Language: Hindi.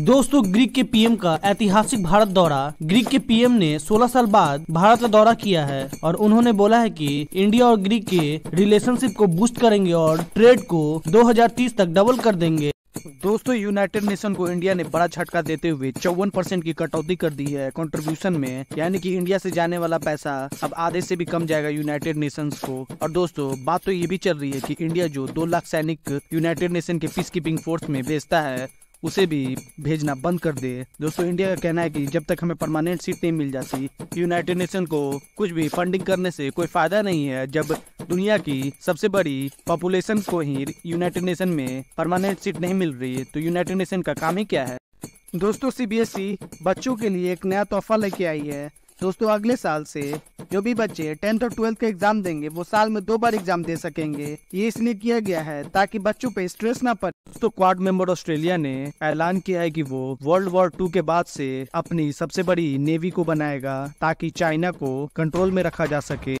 दोस्तों ग्रीक के पीएम का ऐतिहासिक भारत दौरा ग्रीक के पीएम ने 16 साल बाद भारत का दौरा किया है और उन्होंने बोला है कि इंडिया और ग्रीक के रिलेशनशिप को बूस्ट करेंगे और ट्रेड को 2030 तक डबल कर देंगे दोस्तों यूनाइटेड नेशन को इंडिया ने बड़ा झटका देते हुए चौवन परसेंट की कटौती कर दी है कंट्रीब्यूशन में यानी कि इंडिया से जाने वाला पैसा अब आधे से भी कम जाएगा यूनाइटेड नेशंस को और दोस्तों बात तो ये भी चल रही है कि इंडिया जो दो लाख सैनिक यूनाइटेड नेशन के पीस कीपिंग फोर्स में भेजता है उसे भी भेजना बंद कर दे दोस्तों इंडिया का कहना है कि जब तक हमें परमानेंट सीट नहीं मिल जाती यूनाइटेड नेशन को कुछ भी फंडिंग करने से कोई फायदा नहीं है जब दुनिया की सबसे बड़ी पॉपुलेशन को ही यूनाइटेड नेशन में परमानेंट सीट नहीं मिल रही है तो यूनाइटेड नेशन का काम ही क्या है दोस्तों सीबीएसई e बच्चों के लिए एक नया तोहफा लेके आई है दोस्तों अगले साल से जो भी बच्चे टेंथ और ट्वेल्थ का एग्जाम देंगे वो साल में दो बार एग्जाम दे सकेंगे ये इसलिए किया गया है ताकि बच्चों पे स्ट्रेस ना पड़े दोस्तों क्वाड मेंबर ऑस्ट्रेलिया ने ऐलान किया है कि वो वर्ल्ड वॉर टू के बाद से अपनी सबसे बड़ी नेवी को बनाएगा ताकि चाइना को कंट्रोल में रखा जा सके